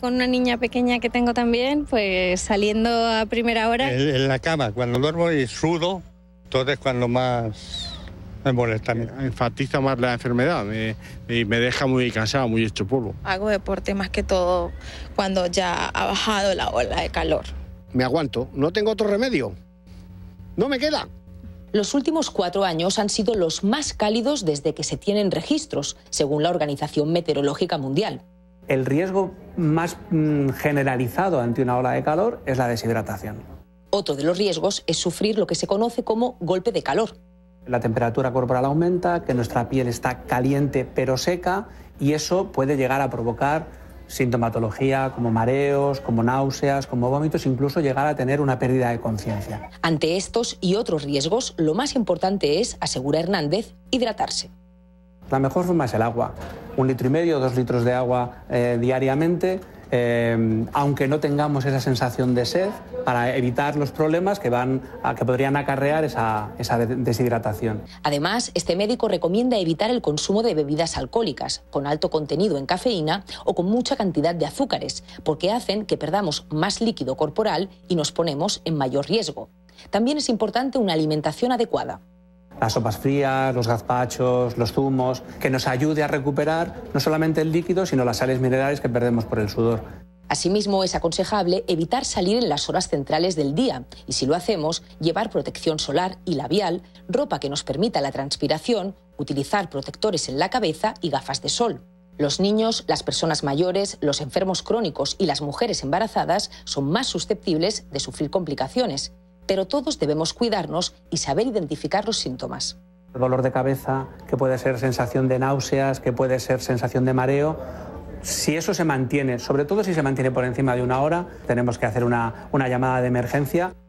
con una niña pequeña que tengo también, pues saliendo a primera hora. En, la cama, cuando duermo y sudo, entonces cuando más me molesta. Enfatiza más la enfermedad ...y me, me deja muy cansado, muy hecho polvo. Hago deporte más que todo cuando ya ha bajado la ola de calor. Me aguanto, no tengo otro remedio. No me queda. Los últimos cuatro años han sido los más cálidos desde que se tienen registros, según la Organización Meteorológica Mundial. El riesgo más mm, generalizado ante una ola de calor es la deshidratación. Otro de los riesgos es sufrir lo que se conoce como golpe de calor. La temperatura corporal aumenta, que nuestra piel está caliente pero seca y eso puede llegar a provocar sintomatología como mareos, como náuseas, como vómitos, incluso llegar a tener una pérdida de conciencia. Ante estos y otros riesgos, lo más importante es, asegura Hernández, hidratarse. La mejor forma es el agua un litro y medio, dos litros de agua eh, diariamente, eh, aunque no tengamos esa sensación de sed, para evitar los problemas que, van que podrían acarrear esa deshidratación. Además, este médico recomienda evitar el consumo de bebidas alcohólicas con alto contenido en cafeína o con mucha cantidad de azúcares, porque hacen que perdamos más líquido corporal y nos ponemos en mayor riesgo. También es importante una alimentación adecuada las sopas frías, los gazpachos, los zumos, que nos ayude a recuperar no solamente el líquido, sino las sales minerales que perdemos por el sudor. Asimismo, es aconsejable evitar salir en las horas centrales del día y, si lo hacemos, llevar protección solar y labial, ropa que nos permita la transpiración, utilizar protectores en la cabeza y gafas de sol. Los niños, las personas mayores, los enfermos crónicos y las mujeres embarazadas son más susceptibles de sufrir complicaciones pero todos debemos cuidarnos y saber identificar los síntomas. El dolor de cabeza, que puede ser sensación de náuseas, que puede ser sensación de mareo, si eso se mantiene, sobre todo si se mantiene por encima de una hora, tenemos que hacer una, una llamada de emergencia.